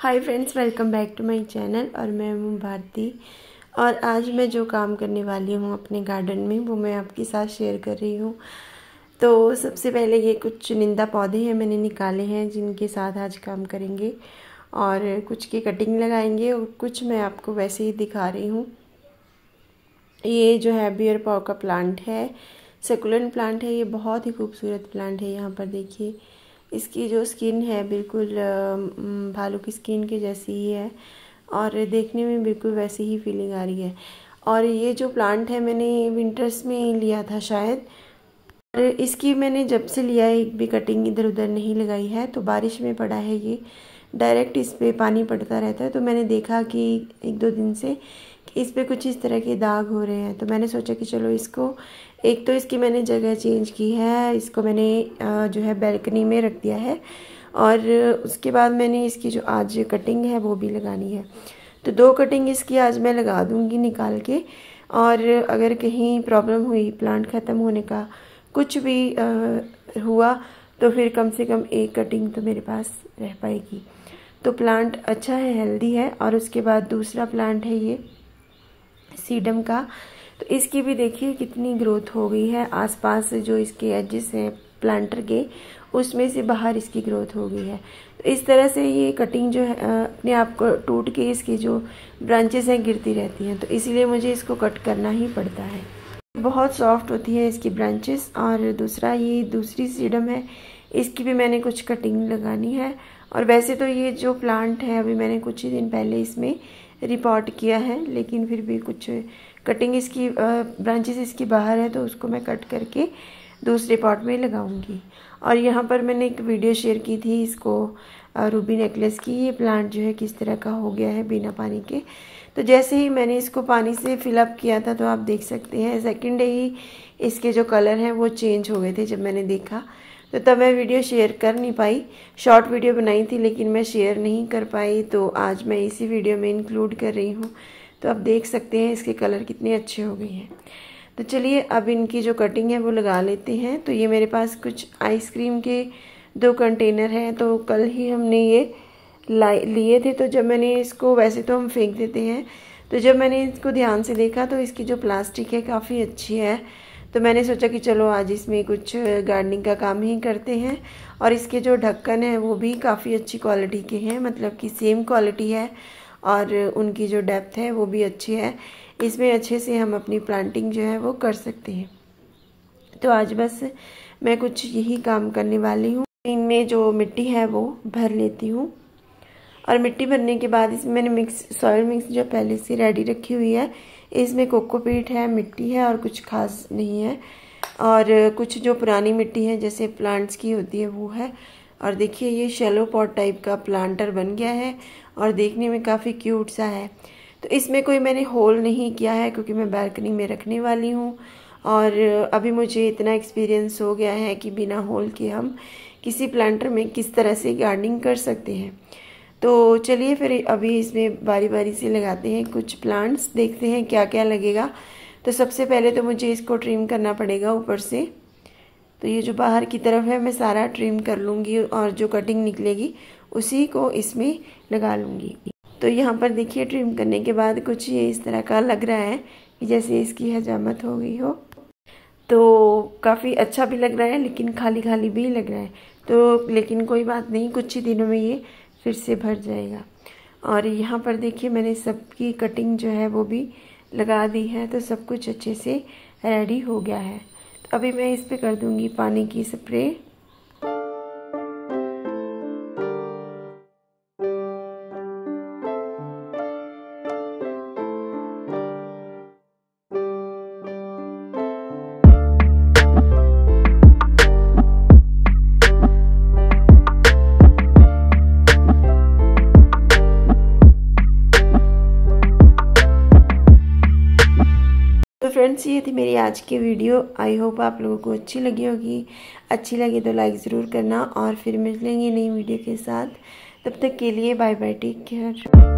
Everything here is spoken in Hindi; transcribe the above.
hi friends welcome back to my channel और मैं हूँ भारती और आज मैं जो काम करने वाली हूँ अपने गार्डन में वो मैं आपके साथ शेयर कर रही हूँ तो सबसे पहले ये कुछ चुनिंदा पौधे हैं मैंने निकाले हैं जिनके साथ आज काम करेंगे और कुछ की कटिंग लगाएंगे और कुछ मैं आपको वैसे ही दिखा रही हूँ ये जो है बियर पाव का प्लांट है सेकुलेंट प्लांट है ये बहुत ही खूबसूरत प्लांट है यहाँ पर देखिए इसकी जो स्किन है बिल्कुल भालू की स्किन के जैसी ही है और देखने में बिल्कुल वैसी ही फीलिंग आ रही है और ये जो प्लांट है मैंने विंटर्स में लिया था शायद और इसकी मैंने जब से लिया एक भी कटिंग इधर उधर नहीं लगाई है तो बारिश में पड़ा है ये डायरेक्ट इस पर पानी पड़ता रहता है तो मैंने देखा कि एक दो दिन से इस पर कुछ इस तरह के दाग हो रहे हैं तो मैंने सोचा कि चलो इसको एक तो इसकी मैंने जगह चेंज की है इसको मैंने जो है बैल्कनी में रख दिया है और उसके बाद मैंने इसकी जो आज कटिंग है वो भी लगानी है तो दो कटिंग इसकी आज मैं लगा दूंगी निकाल के और अगर कहीं प्रॉब्लम हुई प्लांट ख़त्म होने का कुछ भी आ, हुआ तो फिर कम से कम एक कटिंग तो मेरे पास रह पाएगी तो प्लांट अच्छा है हेल्दी है और उसके बाद दूसरा प्लांट है ये सीडम का तो इसकी भी देखिए कितनी ग्रोथ हो गई है आसपास जो इसके एजेस हैं प्लांटर के उसमें से बाहर इसकी ग्रोथ हो गई है तो इस तरह से ये कटिंग जो है अपने आप को टूट के इसकी जो ब्रांचेस हैं गिरती रहती हैं तो इसीलिए मुझे इसको कट करना ही पड़ता है बहुत सॉफ्ट होती है इसकी ब्रांचेस और दूसरा ये दूसरी सीडम है इसकी भी मैंने कुछ कटिंग लगानी है और वैसे तो ये जो प्लांट है अभी मैंने कुछ ही दिन पहले इसमें रिपोर्ट किया है लेकिन फिर भी कुछ कटिंग इसकी ब्रांचेस इसकी बाहर है तो उसको मैं कट करके दूसरे पॉट में लगाऊंगी और यहाँ पर मैंने एक वीडियो शेयर की थी इसको रूबी नेकलेस की ये प्लांट जो है किस तरह का हो गया है बिना पानी के तो जैसे ही मैंने इसको पानी से फिलअप किया था तो आप देख सकते हैं सेकेंड डे ही इसके जो कलर हैं वो चेंज हो गए थे जब मैंने देखा तो तब मैं वीडियो शेयर कर नहीं पाई शॉर्ट वीडियो बनाई थी लेकिन मैं शेयर नहीं कर पाई तो आज मैं इसी वीडियो में इंक्लूड कर रही हूँ तो आप देख सकते हैं इसके कलर कितने अच्छे हो गए हैं तो चलिए अब इनकी जो कटिंग है वो लगा लेते हैं तो ये मेरे पास कुछ आइसक्रीम के दो कंटेनर हैं तो कल ही हमने ये लिए थे तो जब मैंने इसको वैसे तो हम फेंक देते हैं तो जब मैंने इसको ध्यान से देखा तो इसकी जो प्लास्टिक है काफ़ी अच्छी है तो मैंने सोचा कि चलो आज इसमें कुछ गार्डनिंग का काम ही करते हैं और इसके जो ढक्कन हैं वो भी काफ़ी अच्छी क्वालिटी के हैं मतलब कि सेम क्वालिटी है और उनकी जो डेप्थ है वो भी अच्छी है इसमें अच्छे से हम अपनी प्लांटिंग जो है वो कर सकते हैं तो आज बस मैं कुछ यही काम करने वाली हूँ इनमें जो मिट्टी है वो भर लेती हूँ और मिट्टी भरने के बाद इसमें मैंने मिक्स सॉयल मिक्स जो पहले से रेडी रखी हुई है इसमें कोकोपीट है मिट्टी है और कुछ खास नहीं है और कुछ जो पुरानी मिट्टी है जैसे प्लांट्स की होती है वो है और देखिए ये शेलो पॉट टाइप का प्लांटर बन गया है और देखने में काफ़ी क्यूट सा है तो इसमें कोई मैंने होल नहीं किया है क्योंकि मैं बैल्कनी में रखने वाली हूँ और अभी मुझे इतना एक्सपीरियंस हो गया है कि बिना होल के हम किसी प्लांटर में किस तरह से गार्डनिंग कर सकते हैं तो चलिए फिर अभी इसमें बारी बारी से लगाते हैं कुछ प्लांट्स देखते हैं क्या क्या लगेगा तो सबसे पहले तो मुझे इसको ट्रिम करना पड़ेगा ऊपर से तो ये जो बाहर की तरफ है मैं सारा ट्रिम कर लूँगी और जो कटिंग निकलेगी उसी को इसमें लगा लूँगी तो यहाँ पर देखिए ट्रिम करने के बाद कुछ ये इस तरह का लग रहा है जैसे इसकी हजामत हो गई हो तो काफ़ी अच्छा भी लग रहा है लेकिन खाली खाली भी लग रहा है तो लेकिन कोई बात नहीं कुछ ही दिनों में ये फिर से भर जाएगा और यहाँ पर देखिए मैंने सबकी कटिंग जो है वो भी लगा दी है तो सब कुछ अच्छे से रेडी हो गया है तो अभी मैं इस पर कर दूँगी पानी की स्प्रे फ्रेंड्स ये थी मेरी आज की वीडियो आई होप आप लोगों को अच्छी लगी होगी अच्छी लगी तो लाइक ज़रूर करना और फिर मिल लेंगे नई वीडियो के साथ तब तक के लिए बाय बाय टेक केयर